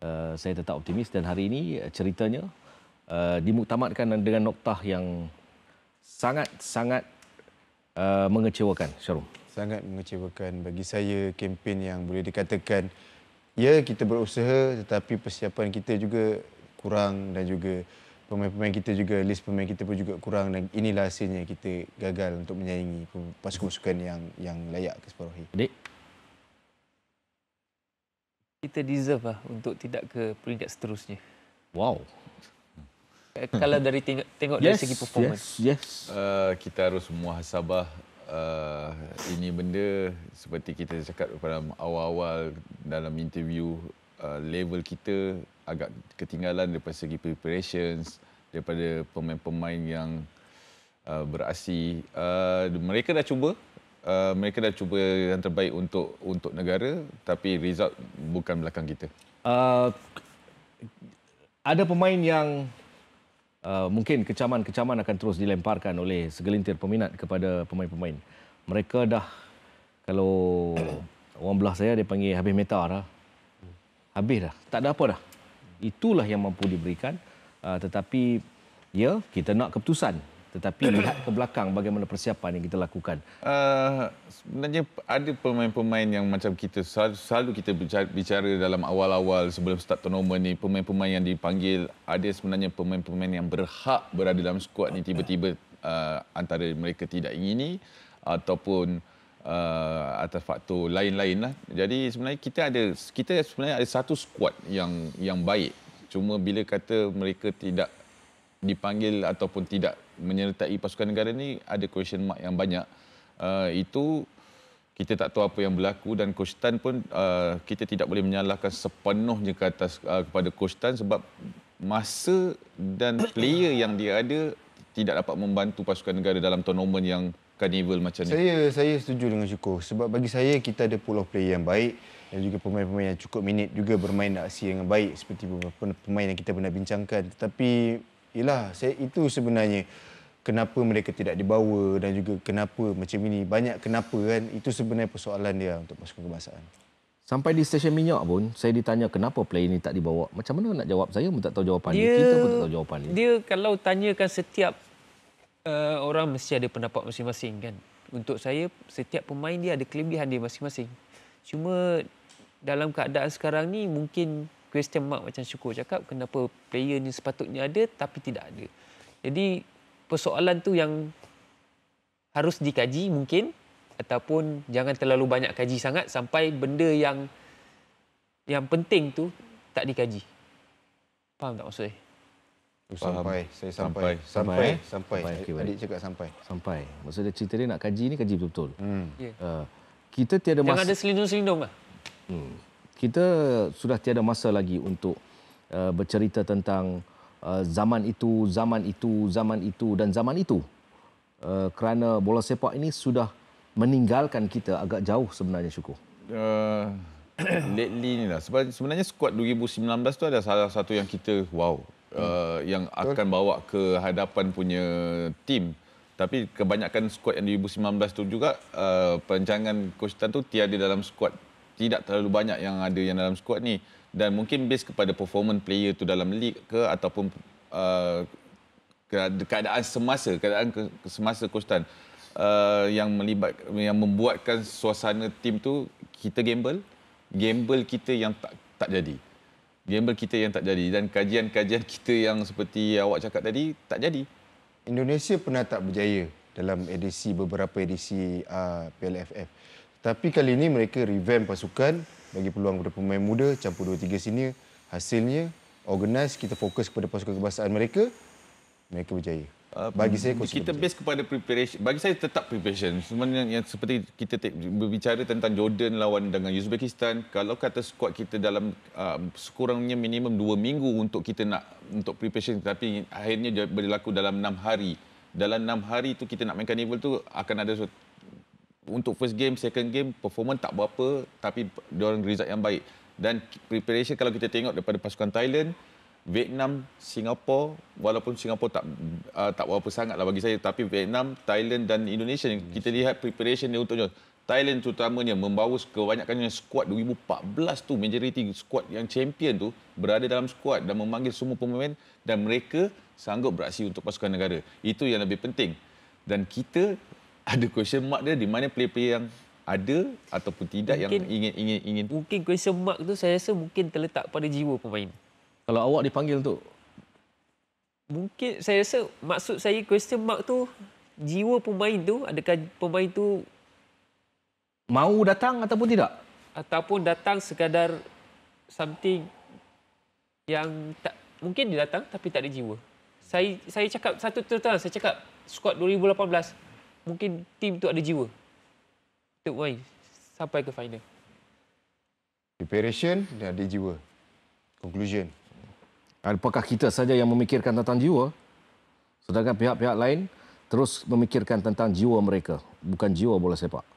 Eh, saya tetap optimis dan hari ini eh, ceritanya uh, dimuktamadkan dengan noktah yang sangat-sangat uh, mengecewakan, Syarum. Sangat mengecewakan bagi saya kempen yang boleh dikatakan ya kita berusaha tetapi persiapan kita juga kurang dan juga pemain-pemain kita juga list pemain kita pun juga kurang dan inilah hasilnya kita gagal untuk menyaingi pasukan-pasukan yang yang layak ke separuh. Adik, kita deserve lah untuk tidak ke peringkat seterusnya. Wow. Eh, kalau dari tengok, tengok yes, dari segi performance. Yes, yes. Uh, kita harus muhasabah uh, ini benda seperti kita cakap pada awal-awal dalam interview uh, level kita agak ketinggalan daripada segi preparations daripada pemain-pemain yang uh, berasi. Uh, mereka dah cuba Eh, mereka dah cuba yang terbaik untuk untuk negara tapi result bukan belakang kita. Uh, ada pemain yang uh, mungkin kecaman-kecaman akan terus dilemparkan oleh segelintir peminat kepada pemain-pemain. Mereka dah kalau orang belah saya dia panggil habis meta dah. Habis dah. Tak ada apa dah. Itulah yang mampu diberikan uh, tetapi ya kita nak keputusan tetapi lihat ke belakang bagaimana persiapan yang kita lakukan. Uh, sebenarnya ada pemain-pemain yang macam kita selalu, selalu kita bicara dalam awal-awal sebelum start tournament ni pemain-pemain yang dipanggil ada sebenarnya pemain-pemain yang berhak berada dalam skuad ni tiba-tiba uh, antara mereka tidak ingini ataupun uh, atas faktor lain-lain lah. Jadi sebenarnya kita ada kita sebenarnya ada satu skuad yang yang baik. Cuma bila kata mereka tidak dipanggil ataupun tidak menyertai pasukan negara ini ada question mark yang banyak. Uh, itu kita tak tahu apa yang berlaku dan Coach Tan pun uh, kita tidak boleh menyalahkan sepenuhnya ke atas uh, kepada Coach Tan sebab masa dan player yang dia ada tidak dapat membantu pasukan negara dalam tournament yang carnival macam ini. Saya saya setuju dengan Syukur sebab bagi saya kita ada pulau of player yang baik dan juga pemain-pemain yang cukup minit juga bermain aksi yang baik seperti beberapa pemain yang kita pernah bincangkan tetapi Yalah, saya itu sebenarnya kenapa mereka tidak dibawa dan juga kenapa macam ini. Banyak kenapa kan. Itu sebenarnya persoalan dia untuk pasukan kebangsaan. Sampai di stesen minyak pun, saya ditanya kenapa player ini tak dibawa. Macam mana nak jawab saya pun tak tahu jawapan dia. dia. Kita pun tak tahu jawapan dia. Dia kalau tanyakan setiap uh, orang mesti ada pendapat masing-masing kan. Untuk saya, setiap pemain dia ada kelebihan dia masing-masing. Cuma dalam keadaan sekarang ni mungkin question mark macam syukur cakap kenapa player ni sepatutnya ada tapi tidak ada. Jadi persoalan tu yang harus dikaji mungkin ataupun jangan terlalu banyak kaji sangat sampai benda yang yang penting tu tak dikaji. Faham tak maksud saya? Sampai, saya sampai. Sampai, sampai. sampai. sampai. sampai. Okay, Adik cakap sampai. Sampai. Maksud cerita dia nak kaji ni kaji betul-betul. Hmm. Yeah. Uh, kita tiada masa... Jangan ada selindung-selindung lah. Hmm kita sudah tiada masa lagi untuk uh, bercerita tentang uh, zaman itu, zaman itu, zaman itu dan zaman itu. Uh, kerana bola sepak ini sudah meninggalkan kita agak jauh sebenarnya syukur. Uh, lately ni lah. Sebenarnya skuad 2019 tu ada salah satu yang kita wow. Uh, hmm. Yang akan Betul. bawa ke hadapan punya tim. Tapi kebanyakan skuad yang 2019 tu juga uh, perancangan Coach Tan tu tiada dalam skuad tidak terlalu banyak yang ada yang dalam squad ni dan mungkin based kepada performance player tu dalam league ke ataupun uh, keadaan semasa keadaan ke- semasa Kostan uh, yang melibat yang membuatkan suasana tim tu kita gamble gamble kita yang tak tak jadi gamble kita yang tak jadi dan kajian-kajian kita yang seperti awak cakap tadi tak jadi Indonesia pernah tak berjaya dalam edisi beberapa edisi uh, PLFF tapi kali ini mereka revamp pasukan bagi peluang kepada pemain muda campur dua tiga sini. Hasilnya, organize kita fokus kepada pasukan kebangsaan mereka. Mereka berjaya. Ah, bagi saya kita, kita base kepada preparation. Bagi saya tetap preparation. Sebenarnya yang seperti kita berbicara tentang Jordan lawan dengan Uzbekistan, kalau kata skuad kita dalam uh, sekurangnya minimum dua minggu untuk kita nak untuk preparation tapi akhirnya berlaku dalam enam hari. Dalam enam hari itu kita nak mainkan level tu akan ada untuk first game, second game, performance tak berapa tapi dia orang result yang baik. Dan preparation kalau kita tengok daripada pasukan Thailand, Vietnam, Singapore, walaupun Singapore tak uh, tak berapa sangat lah bagi saya tapi Vietnam, Thailand dan Indonesia hmm. kita lihat preparation dia untuknya. Thailand terutamanya membawa kebanyakannya squad 2014 tu majority squad yang champion tu berada dalam squad dan memanggil semua pemain dan mereka sanggup beraksi untuk pasukan negara. Itu yang lebih penting. Dan kita ada question mark dia di mana player-player yang ada ataupun tidak mungkin, yang ingin ingin ingin mungkin question mark tu saya rasa mungkin terletak pada jiwa pemain kalau awak dipanggil tu mungkin saya rasa maksud saya question mark tu jiwa pemain tu adakah pemain tu mau datang ataupun tidak ataupun datang sekadar something yang tak mungkin dia datang tapi tak ada jiwa saya saya cakap satu terutama saya cakap squad 2018 mungkin tim tu ada jiwa untuk main sampai ke final. Preparation dan ada jiwa. Conclusion. Apakah kita saja yang memikirkan tentang jiwa? Sedangkan pihak-pihak lain terus memikirkan tentang jiwa mereka, bukan jiwa bola sepak.